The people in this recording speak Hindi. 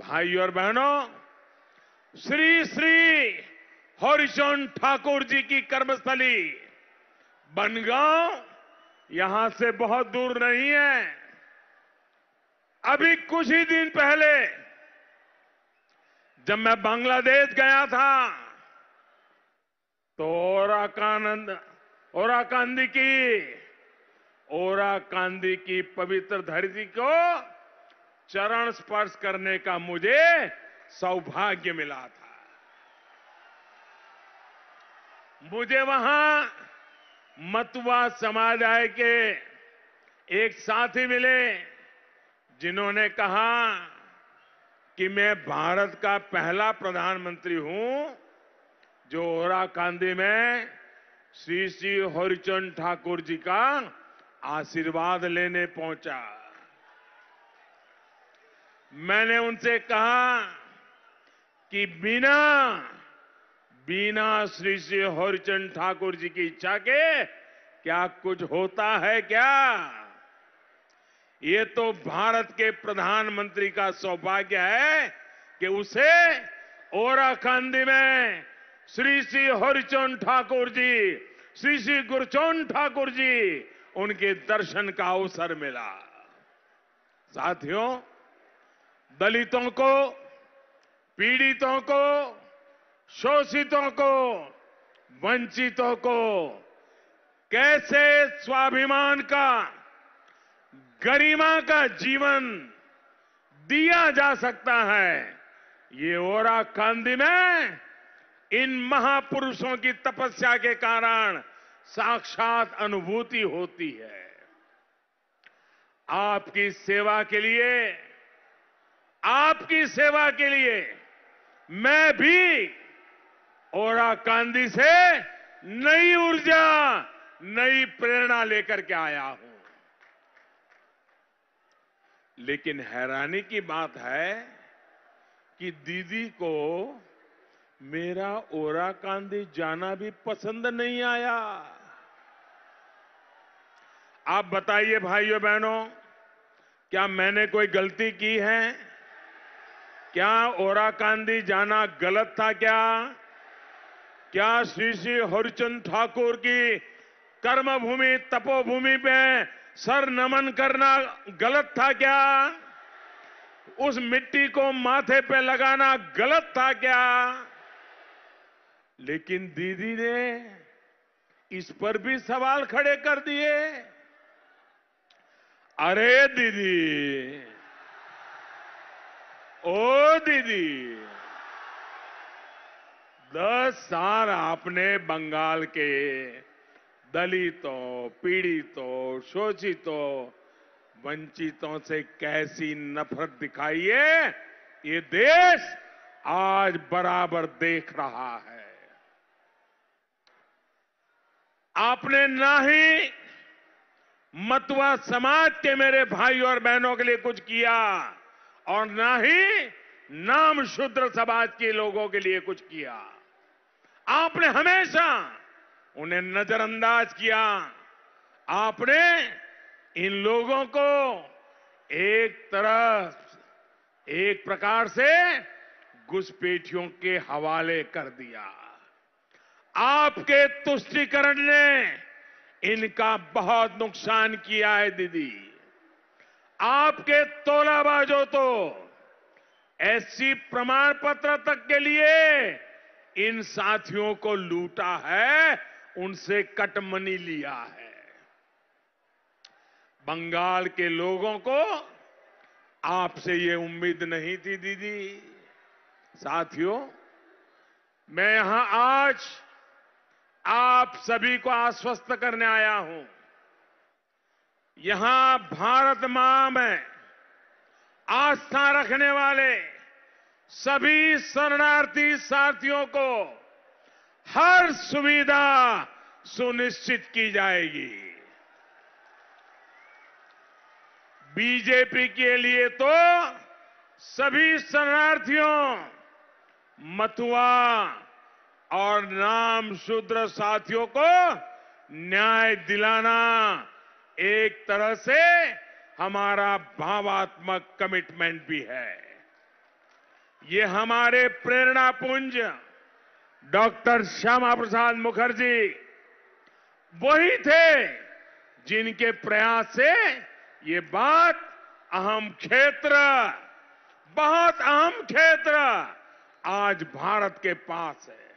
भाई और बहनों श्री श्री हरिशोन ठाकुर जी की कर्मस्थली बनगांव यहां से बहुत दूर नहीं है अभी कुछ ही दिन पहले जब मैं बांग्लादेश गया था तो ओरा कानंद ओरा कांदी की ओरा कांदी की पवित्र धरती को चरण स्पर्श करने का मुझे सौभाग्य मिला था मुझे वहां मतवा समादाय के एक साथी मिले जिन्होंने कहा कि मैं भारत का पहला प्रधानमंत्री हूं जो ओराकांडी में श्री श्री हरिचंद ठाकुर जी का आशीर्वाद लेने पहुंचा मैंने उनसे कहा कि बिना बिना श्री श्री हरिचंद ठाकुर जी की इच्छा के क्या कुछ होता है क्या ये तो भारत के प्रधानमंत्री का सौभाग्य है कि उसे ओराखंडी में श्री श्री हरिचंद ठाकुर जी श्री श्री गुरचंद ठाकुर जी उनके दर्शन का अवसर मिला साथियों दलितों को पीड़ितों को शोषितों को वंचितों को कैसे स्वाभिमान का गरिमा का जीवन दिया जा सकता है ये ओरा कांदी में इन महापुरुषों की तपस्या के कारण साक्षात अनुभूति होती है आपकी सेवा के लिए आपकी सेवा के लिए मैं भी ओराकांदी से नई ऊर्जा नई प्रेरणा लेकर के आया हूं लेकिन हैरानी की बात है कि दीदी को मेरा ओरा कांदी जाना भी पसंद नहीं आया आप बताइए भाइयों बहनों क्या मैंने कोई गलती की है क्या ओराकांदी जाना गलत था क्या क्या श्री श्री हरिचंद ठाकुर की कर्मभूमि तपोभूमि पे सर नमन करना गलत था क्या उस मिट्टी को माथे पे लगाना गलत था क्या लेकिन दीदी ने इस पर भी सवाल खड़े कर दिए अरे दीदी ओ दीदी दस साल आपने बंगाल के दलितों पीड़ितों शोषितों वंचितों से कैसी नफरत दिखाई है ये देश आज बराबर देख रहा है आपने ना ही मतवा समाज के मेरे भाई और बहनों के लिए कुछ किया और ना ही नाम शुद्र समाज के लोगों के लिए कुछ किया आपने हमेशा उन्हें नजरअंदाज किया आपने इन लोगों को एक तरफ एक प्रकार से घुसपेठियों के हवाले कर दिया आपके तुष्टिकरण ने इनका बहुत नुकसान किया है दीदी आपके तोलाबाजों तो ऐसी प्रमाण पत्र तक के लिए इन साथियों को लूटा है उनसे कटमनी लिया है बंगाल के लोगों को आपसे ये उम्मीद नहीं थी दीदी साथियों मैं यहां आज आप सभी को आश्वस्त करने आया हूं यहां भारत मां में आस्था रखने वाले सभी शरणार्थी साथियों को हर सुविधा सुनिश्चित की जाएगी बीजेपी के लिए तो सभी शरणार्थियों मथुआ और नाम शूद्र साथियों को न्याय दिलाना एक तरह से हमारा भावात्मक कमिटमेंट भी है ये हमारे प्रेरणा पुंज डॉक्टर श्यामा प्रसाद मुखर्जी वही थे जिनके प्रयास से ये बात अहम क्षेत्र बहुत अहम क्षेत्र आज भारत के पास है